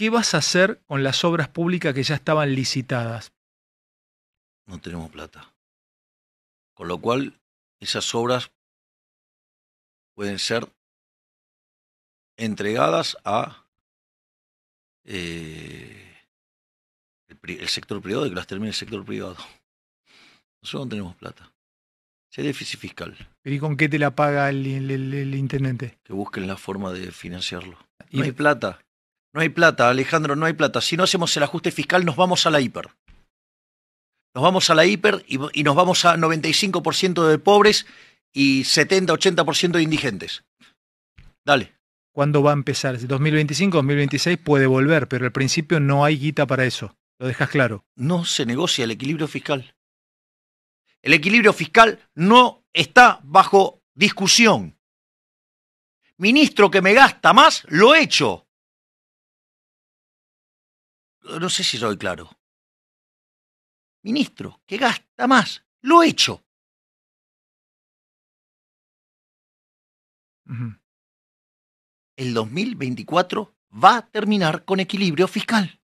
¿qué vas a hacer con las obras públicas que ya estaban licitadas? No tenemos plata. Con lo cual, esas obras pueden ser entregadas a eh, el, sector privado y que las termine el sector privado. Nosotros no tenemos plata. Si déficit fiscal. ¿Y con qué te la paga el, intendente? Que busquen la forma de financiarlo. No ¿Y hay plata. No hay plata, Alejandro, no hay plata. Si no hacemos el ajuste fiscal, nos vamos a la hiper. Nos vamos a la hiper y, nos vamos a 95% de pobres y 70-80% de indigentes. Dale. ¿Cuándo va a empezar? 2025, 2026 puede volver, pero al principio no hay guita para eso. Lo dejas claro. No se negocia el equilibrio fiscal. El equilibrio fiscal no está bajo discusión. Ministro que me gasta más, lo he hecho no sé si soy claro. Ministro, que gasta más. Lo he hecho. El 2024 va a terminar con equilibrio fiscal.